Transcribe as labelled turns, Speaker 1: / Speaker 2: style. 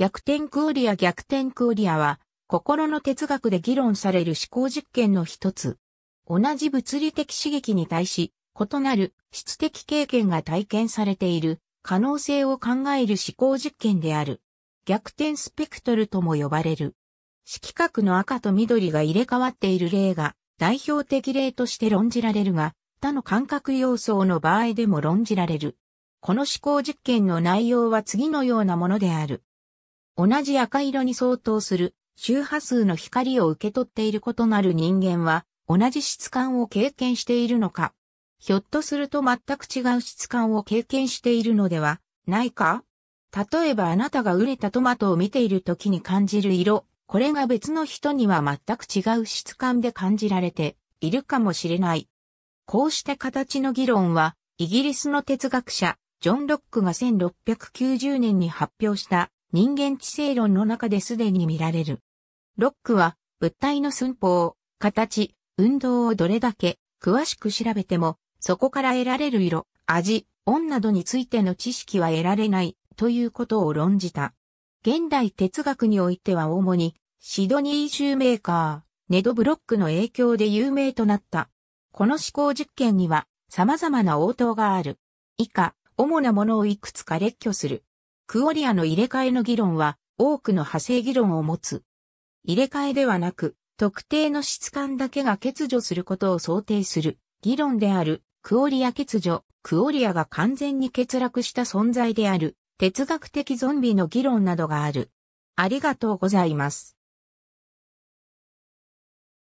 Speaker 1: 逆転クオリア逆転クオリアは、心の哲学
Speaker 2: で議論される思考実験の一つ。同じ物理的刺激に対し、異なる質的経験が体験されている可能性を考える思考実験である。逆転スペクトルとも呼ばれる。色覚の赤と緑が入れ替わっている例が代表的例として論じられるが、他の感覚要素の場合でも論じられる。この思考実験の内容は次のようなものである。同じ赤色に相当する周波数の光を受け取っていることなる人間は同じ質感を経験しているのかひょっとすると全く違う質感を経験しているのではないか例えばあなたが熟れたトマトを見ている時に感じる色、これが別の人には全く違う質感で感じられているかもしれない。こうした形の議論は、イギリスの哲学者、ジョン・ロックが1690年に発表した人間知性論の中ですでに見られる。ロックは物体の寸法、形、運動をどれだけ詳しく調べても、そこから得られる色、味、音などについての知識は得られないということを論じた。現代哲学においては主にシドニー州メーカー、ネドブロックの影響で有名となった。この思考実験には様々な応答がある。以下、主なものをいくつか列挙する。クオリアの入れ替えの議論は多くの派生議論を持つ。入れ替えではなく、特定の質感だけが欠如することを想定する議論である、クオリア欠如、クオリアが完全に欠落した存在である、哲学的
Speaker 1: ゾンビの議論などがある。ありがとうございます。